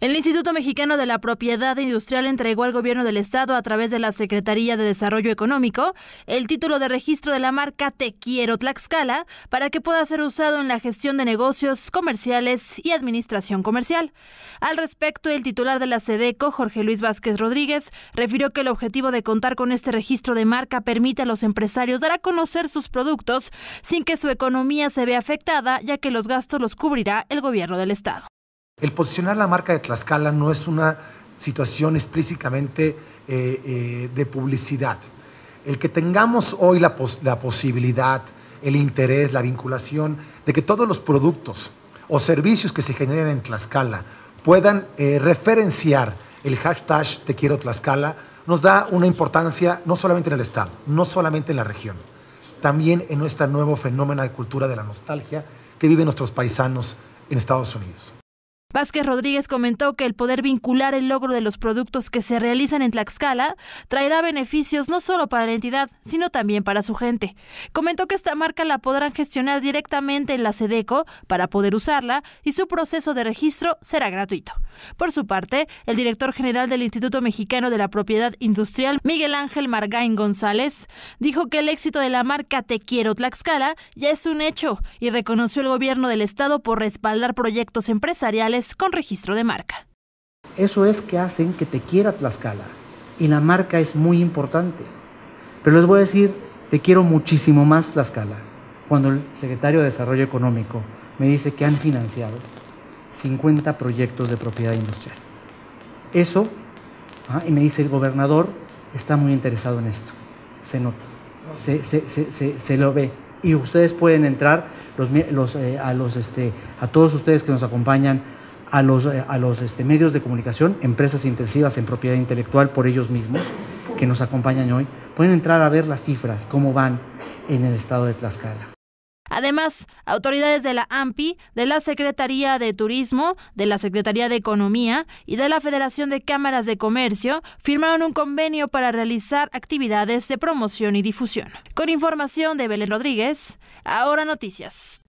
El Instituto Mexicano de la Propiedad Industrial entregó al gobierno del estado a través de la Secretaría de Desarrollo Económico el título de registro de la marca Te Quiero Tlaxcala para que pueda ser usado en la gestión de negocios comerciales y administración comercial. Al respecto, el titular de la SEDECO, Jorge Luis Vázquez Rodríguez, refirió que el objetivo de contar con este registro de marca permite a los empresarios dar a conocer sus productos sin que su economía se vea afectada, ya que los gastos los cubrirá el gobierno del estado. El posicionar la marca de Tlaxcala no es una situación explícitamente eh, eh, de publicidad. El que tengamos hoy la, posibilidad, el interés, la vinculación de que todos los productos o servicios que se generen en Tlaxcala puedan eh, referenciar el hashtag Te quiero Tlaxcala, nos da una importancia no solamente en el Estado, no solamente en la región, también en nuestro nuevo fenómeno de cultura de la nostalgia que viven nuestros paisanos en Estados Unidos. Vázquez Rodríguez comentó que el poder vincular el logro de los productos que se realizan en Tlaxcala traerá beneficios no solo para la entidad, sino también para su gente. Comentó que esta marca la podrán gestionar directamente en la SEDECO para poder usarla y su proceso de registro será gratuito. Por su parte, el director general del Instituto Mexicano de la Propiedad Industrial, Miguel Ángel Margain González, dijo que el éxito de la marca Te Quiero Tlaxcala ya es un hecho y reconoció el gobierno del Estado por respaldar proyectos empresariales con registro de marca. Eso es que hacen que te quiera Tlaxcala y la marca es muy importante. Pero les voy a decir, te quiero muchísimo más Tlaxcala. Cuando el secretario de Desarrollo Económico me dice que han financiado 50 proyectos de propiedad industrial. Eso, ah, y me dice el gobernador, está muy interesado en esto. Se nota, se, lo ve. Y ustedes pueden entrar, eh, este, a todos ustedes que nos acompañan a los, eh, este, medios de comunicación, empresas intensivas en propiedad intelectual por ellos mismos, que nos acompañan hoy, pueden entrar a ver las cifras, cómo van en el estado de Tlaxcala. Además, autoridades de la AMPI, de la Secretaría de Turismo, de la Secretaría de Economía y de la Federación de Cámaras de Comercio firmaron un convenio para realizar actividades de promoción y difusión. Con información de Belén Rodríguez, ahora noticias.